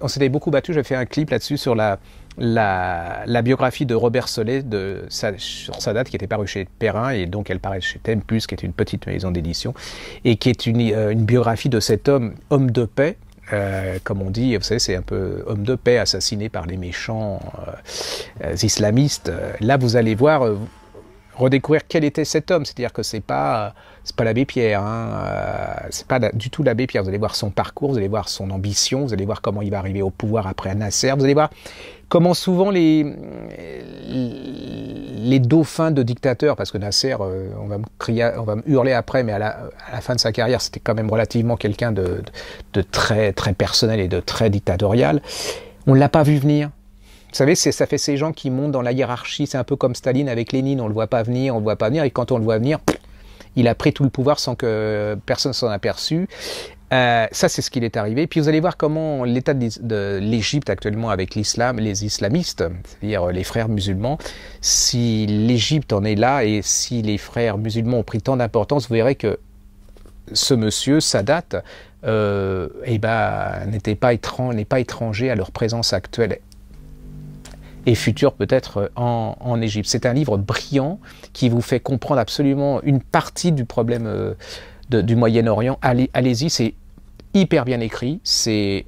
on s'était beaucoup battu. J'avais fait un clip là-dessus sur la, la, la, biographie de Robert Solé de, sur sa date qui était parue chez Perrin et donc elle paraît chez Tempus, qui est une petite maison d'édition, et qui est une, euh, une, biographie de cet homme, homme de paix. Euh, comme on dit, vous savez, c'est un peu homme de paix assassiné par les méchants euh, islamistes. Là, vous allez voir, redécouvrir quel était cet homme. C'est-à-dire que c'est pas euh, c'est pas l'abbé Pierre, hein, euh, ce n'est pas du tout l'abbé Pierre. Vous allez voir son parcours, vous allez voir son ambition, vous allez voir comment il va arriver au pouvoir après Nasser, vous allez voir comment souvent les dauphins de dictateurs, parce que Nasser, euh, on va me on va hurler après, mais à la, fin de sa carrière, c'était quand même relativement quelqu'un de, très très personnel et de très dictatorial. On ne l'a pas vu venir. Vous savez, ça fait ces gens qui montent dans la hiérarchie. C'est un peu comme Staline avec Lénine. On le voit pas venir, on le voit pas venir. Et quand on le voit venir, il a pris tout le pouvoir sans que personne s'en aperçu. Euh, ça, c'est ce qu'il est arrivé. Puis vous allez voir comment l'état de l'Égypte actuellement avec l'islam, les islamistes, c'est-à-dire les frères musulmans, si l'Égypte en est là et si les frères musulmans ont pris tant d'importance, vous verrez que ce monsieur, sa euh, eh ben, n'était pas, pas étranger à leur présence actuelle et futur peut-être euh, en, Égypte. C'est un livre brillant qui vous fait comprendre absolument une partie du problème euh, du Moyen-Orient. Allez, y c'est hyper bien écrit, c'est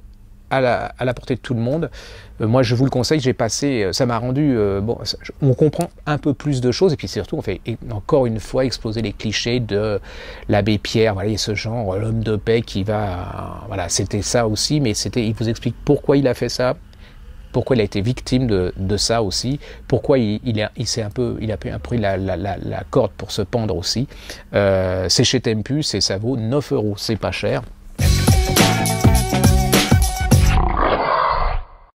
à la, portée de tout le monde. Euh, moi, je vous le conseille, j'ai passé, ça m'a rendu, bon, on comprend un peu plus de choses, et puis surtout, on fait encore une fois exploser les clichés de l'abbé Pierre, voilà, ce genre, l'homme de paix qui va, voilà, c'était ça aussi, mais c'était, il vous explique pourquoi il a fait ça, pourquoi il a été victime de, ça aussi, pourquoi il, a, un peu, il a pris la, la, corde pour se pendre aussi. Euh, c'est chez Tempus et ça vaut 9 euros, c'est pas cher.